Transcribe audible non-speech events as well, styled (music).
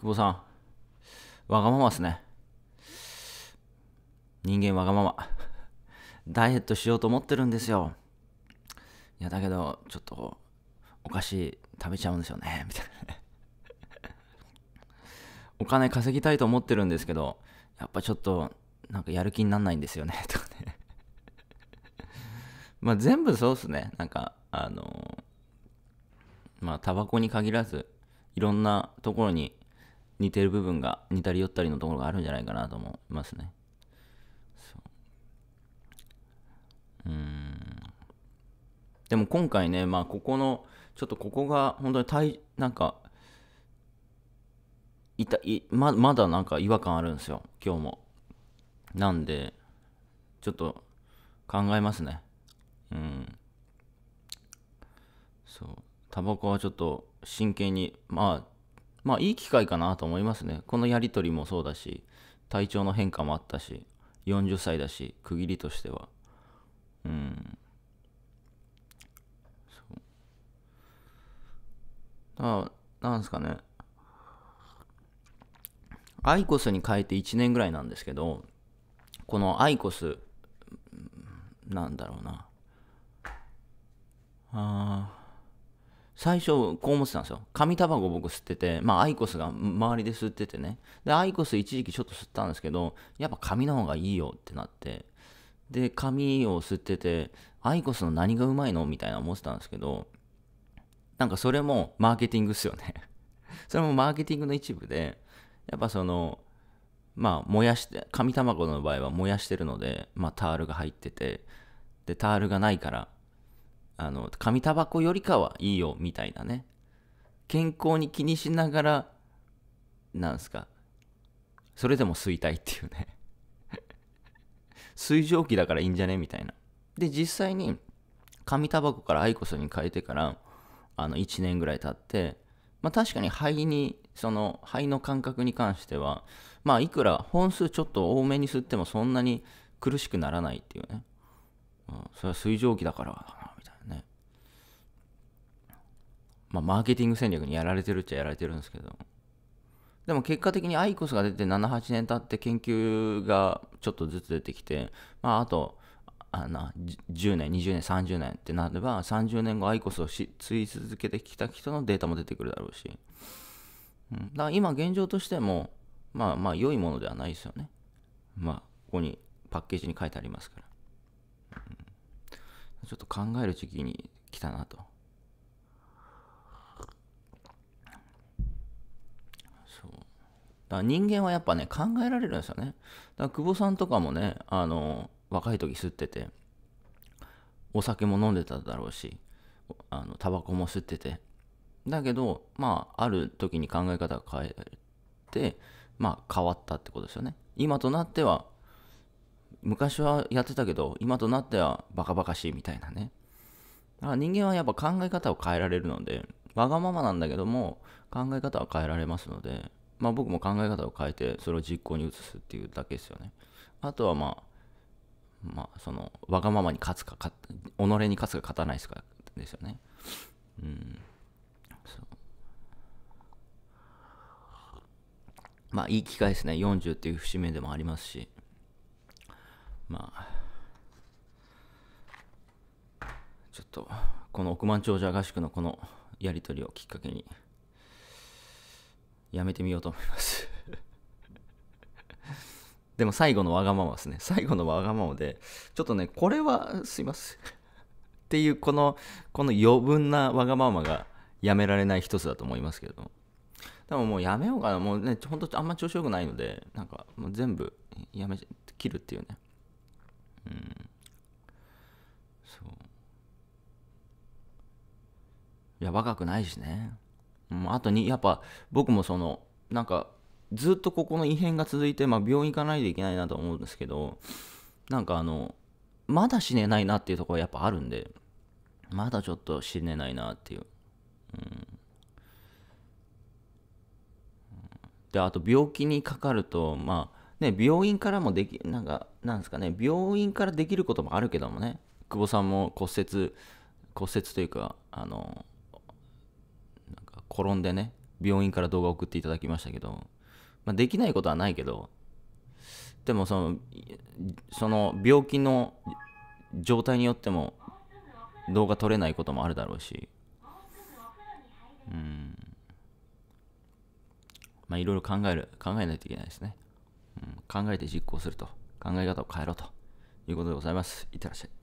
久保さん、わがままっすね。人間わがまま。ダイエットしようと思ってるんですよ。いや、だけど、ちょっと、お菓子食べちゃうんですよね、みたいなね。お金稼ぎたいと思ってるんですけど、やっぱちょっと、なんかやる気になんないんですよね、とかね。まあ全部そうっすね。なんか、あのまあタバコに限らず、いろんなところに似てる部分が似たり寄ったりのところがあるんじゃないかなと思いますね。ううんでも今回ね、まあ、ここの、ちょっとここが本当に大、なんか、いたいままだなんか違和感あるんですよ、今日も。なんで、ちょっと考えますね。うん。そう。タバコはちょっと真剣に、まあ、まあいい機会かなと思いますね。このやり取りもそうだし、体調の変化もあったし、40歳だし、区切りとしては。うん。あなんですかね。アイコスに変えて1年ぐらいなんですけど、このアイコス、なんだろうな。ああ。最初こう思ってたんですよ紙タバコ僕吸っててまあアイコスが周りで吸っててねでアイコス一時期ちょっと吸ったんですけどやっぱ紙の方がいいよってなってで紙を吸っててアイコスの何がうまいのみたいな思ってたんですけどなんかそれもマーケティングっすよね (laughs) それもマーケティングの一部でやっぱそのまあ燃やして紙タバコの場合は燃やしてるのでまあタールが入っててでタールがないからあの、紙タバコよりかはいいよ、みたいなね。健康に気にしながら、なんすか。それでも吸いたいっていうね。水蒸気だからいいんじゃねみたいな。で、実際に、紙タバコからアイコスに変えてから、あの、1年ぐらい経って、まあ確かに肺に、その、肺の感覚に関しては、まあいくら本数ちょっと多めに吸ってもそんなに苦しくならないっていうね。うん、それは水蒸気だからたいなね。まあ、マーケティング戦略にやられてるっちゃやられてるんですけど。でも結果的にアイコスが出て7、8年経って研究がちょっとずつ出てきて、まあ、あと、あの10年、20年、30年ってなれば、30年後アイコスをし追い続けてきた人のデータも出てくるだろうし。うん、だから今現状としても、まあまあ良いものではないですよね。まあ、ここにパッケージに書いてありますから。ちょっと考える時期に来たなと。そう。だ人間はやっぱね、考えられるんですよね。だから久保さんとかもね、あの、若い時吸ってて、お酒も飲んでただろうし、あの、タバコも吸ってて。だけど、まあ、ある時に考え方が変えて、まあ、変わったってことですよね。今となっては、昔はやってたけど、今となってはバカバカしいみたいなね。だから人間はやっぱ考え方を変えられるので、わがままなんだけども、考え方は変えられますので、まあ僕も考え方を変えて、それを実行に移すっていうだけですよね。あとはまあ、まあ、その、わがままに勝つか、か己に勝つか勝たないですか、ですよね。うん。そう。まあ、いい機会ですね。40っていう節目でもありますし。と、この億万長者合宿のこのやり取りをきっかけに、やめてみようと思います (laughs) でも最後のわがままですね。最後のわがままで、ちょっとね、これはすいませんっていう、この、この余分なわがままがやめられない一つだと思いますけど。でももうやめようかな。もうね、ほんとあんま調子よくないので、なんかもう全部やめ、切るっていうね。うん。いや、若くないしね。うん、あとに、やっぱ僕もその、なんか、ずっとここの異変が続いて、まあ、病院行かないといけないなと思うんですけど、なんかあの、まだ死ねないなっていうところはやっぱあるんで、まだちょっと死ねないなっていう。うん、で、あと病気にかかると、まあ、ね、病院からもでき、なんか、なんですかね、病院からできることもあるけどもね、久保さんも骨折、骨折というか、あの、転んでね、病院から動画送っていただきましたけど、まあ、できないことはないけど、でもその、その病気の状態によっても動画撮れないこともあるだろうし、うん。まあいろいろ考える、考えないといけないですね。うん、考えて実行すると。考え方を変えろということでございます。いってらっしゃい。